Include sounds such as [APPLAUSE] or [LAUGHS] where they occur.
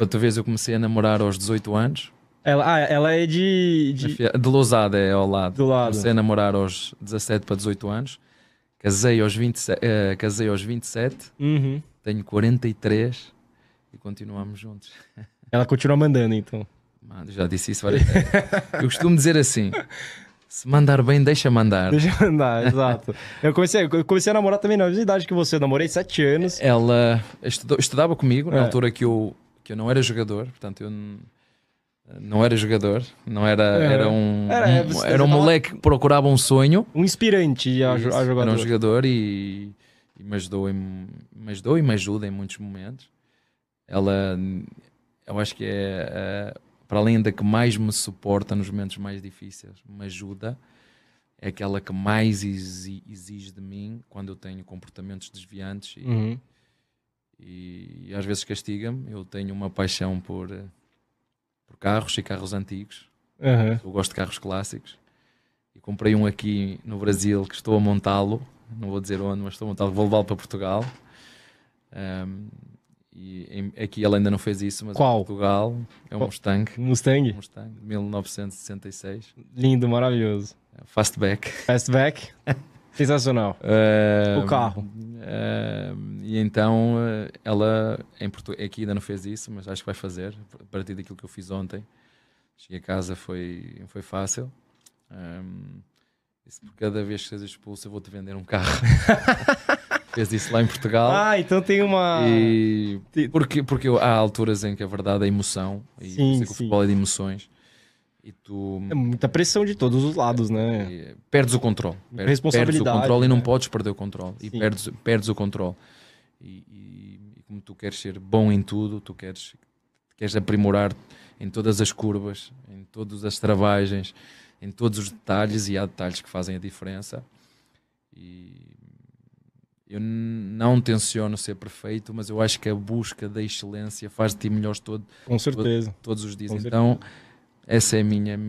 Outra vez eu comecei a namorar aos 18 anos. Ela, ah, ela é de. De, de Lousada, é ao lado. Do lado. Comecei a namorar aos 17 para 18 anos. Casei aos 27. Uh, eh, casei aos 27. Uhum. Tenho 43 e continuamos juntos. Ela continua mandando, então. Mano, já disse isso várias vezes. eu costumo dizer assim: se mandar bem, deixa mandar. Deixa mandar, exato. Eu comecei, eu comecei a namorar também na mesma idade que você, eu namorei sete anos. Ela estudou, estudava comigo, é. na altura que eu que eu não era jogador, portanto eu não era jogador, não era, era um, era, um, era um é, moleque que procurava um sonho. Um inspirante a, isso, a Era um jogador e, e me, ajudou me ajudou e me ajuda em muitos momentos. Ela, eu acho que é, é para além da que mais me suporta nos momentos mais difíceis, me ajuda, é aquela que mais exige de mim quando eu tenho comportamentos desviantes e, uhum e, às vezes castiga-me. Eu tenho uma paixão por, eh, por carros e carros antigos. Uhum. Eu gosto de carros clássicos. E comprei um aqui no Brasil que estou a montá-lo. Não vou dizer onde, mas estou a montá-lo. Vou levá-lo para Portugal. Um, e aqui ele ainda não fez isso, mas Qual? Portugal é um Qual? Mustang. Mustang? Mustang, 1966. Lindo, maravilhoso. É Fastback. Fastback. [LAUGHS] Sensacional. Uh, eh, o carro. Uh, e então eh, ela em Porto, aqui é ainda não fez isso, mas acho que vai fazer. A partir daquilo que eu fiz ontem, cheguei a casa, foi, foi fácil. Um, disse, por cada vez que seres expulso, eu vou-te vender um carro. [LAUGHS] fez isso lá em Portugal. Ah, então tem uma. E porque, porque há alturas em que a verdade é emoção, e sim, sim. o futebol é de emoções. E tu... É muita pressão de todos os lados, né? perdes o controle. Per Responsabilidade. Perdes o controle né? e não né? podes perder o controle. Sim. E perdes, perdes o controle. E, e, como tu queres ser bom em tudo, tu queres, queres aprimorar em todas as curvas, em todas as travagens, em todos os detalhes, e há detalhes que fazem a diferença. E eu não tenciono ser perfeito, mas eu acho que a busca da excelência faz de ti melhor todo, Com certeza. Todo, todos os dias. Com então. Certeza essa é a minha